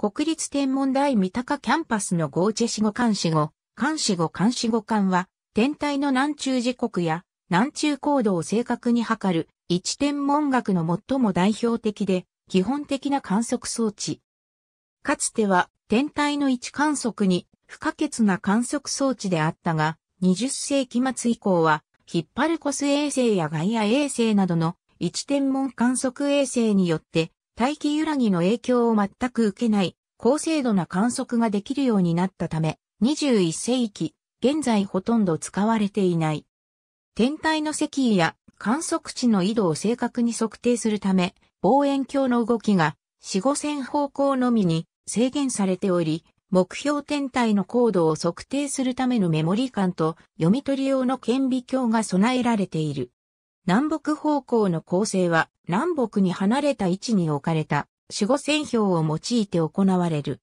国立天文台三鷹キャンパスのゴーチェ死後監視後、監視後監視後間は、天体の南中時刻や南中高度を正確に測る一天文学の最も代表的で、基本的な観測装置。かつては天体の位置観測に不可欠な観測装置であったが、20世紀末以降は、ヒッパルコス衛星やガイア衛星などの一天文観測衛星によって大気揺らぎの影響を全く受けない高精度な観測ができるようになったため、21世紀、現在ほとんど使われていない。天体の石位や観測値の緯度を正確に測定するため、望遠鏡の動きが4、5線方向のみに制限されており、目標天体の高度を測定するためのメモリー感と読み取り用の顕微鏡が備えられている。南北方向の構成は南北に離れた位置に置かれた守護戦表を用いて行われる。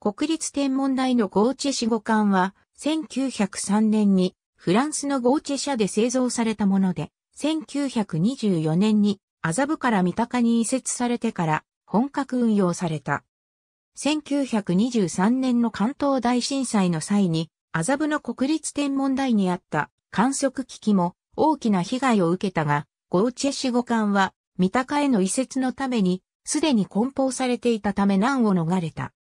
国立天文台のゴーチェ守護艦は1903年にフランスのゴーチェ社で製造されたもので、1924年に麻布から三鷹に移設されてから本格運用された。1923年の関東大震災の際に、麻布の国立天文台にあった観測機器も大きな被害を受けたが、ゴーチェ死後艦は、三鷹への移設のために、すでに梱包されていたため難を逃れた。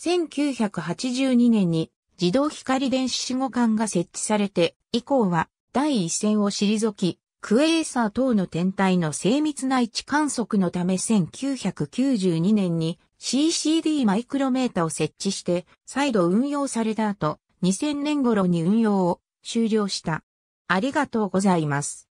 1982年に自動光電子死後艦が設置されて、以降は第一線を退き、クエーサー等の天体の精密な位置観測のため1992年に CCD マイクロメータを設置して再度運用された後、2000年頃に運用を終了した。ありがとうございます。